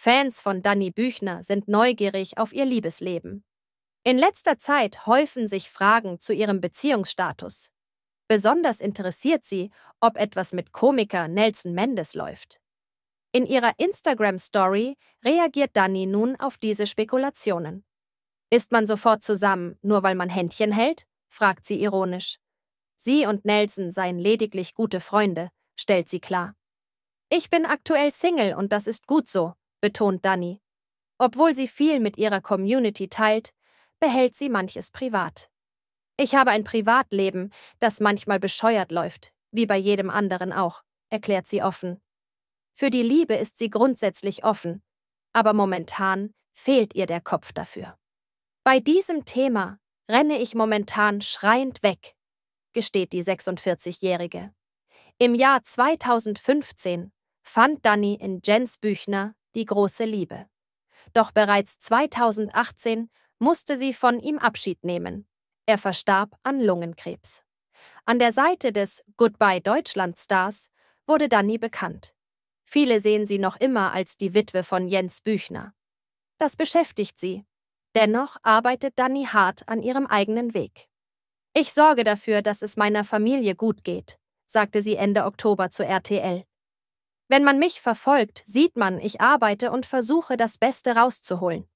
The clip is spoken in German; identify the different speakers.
Speaker 1: Fans von Dani Büchner sind neugierig auf ihr Liebesleben. In letzter Zeit häufen sich Fragen zu ihrem Beziehungsstatus. Besonders interessiert sie, ob etwas mit Komiker Nelson Mendes läuft. In ihrer Instagram-Story reagiert Dani nun auf diese Spekulationen. Ist man sofort zusammen, nur weil man Händchen hält? fragt sie ironisch. Sie und Nelson seien lediglich gute Freunde, stellt sie klar. Ich bin aktuell Single und das ist gut so, betont Dani. Obwohl sie viel mit ihrer Community teilt, behält sie manches privat. Ich habe ein Privatleben, das manchmal bescheuert läuft, wie bei jedem anderen auch, erklärt sie offen. Für die Liebe ist sie grundsätzlich offen, aber momentan fehlt ihr der Kopf dafür. Bei diesem Thema renne ich momentan schreiend weg, gesteht die 46-Jährige. Im Jahr 2015 fand Dani in Jens Büchner die große Liebe. Doch bereits 2018 musste sie von ihm Abschied nehmen. Er verstarb an Lungenkrebs. An der Seite des Goodbye Deutschland Stars wurde Dani bekannt. Viele sehen sie noch immer als die Witwe von Jens Büchner. Das beschäftigt sie. Dennoch arbeitet Dani hart an ihrem eigenen Weg. Ich sorge dafür, dass es meiner Familie gut geht, sagte sie Ende Oktober zu RTL. Wenn man mich verfolgt, sieht man, ich arbeite und versuche, das Beste rauszuholen.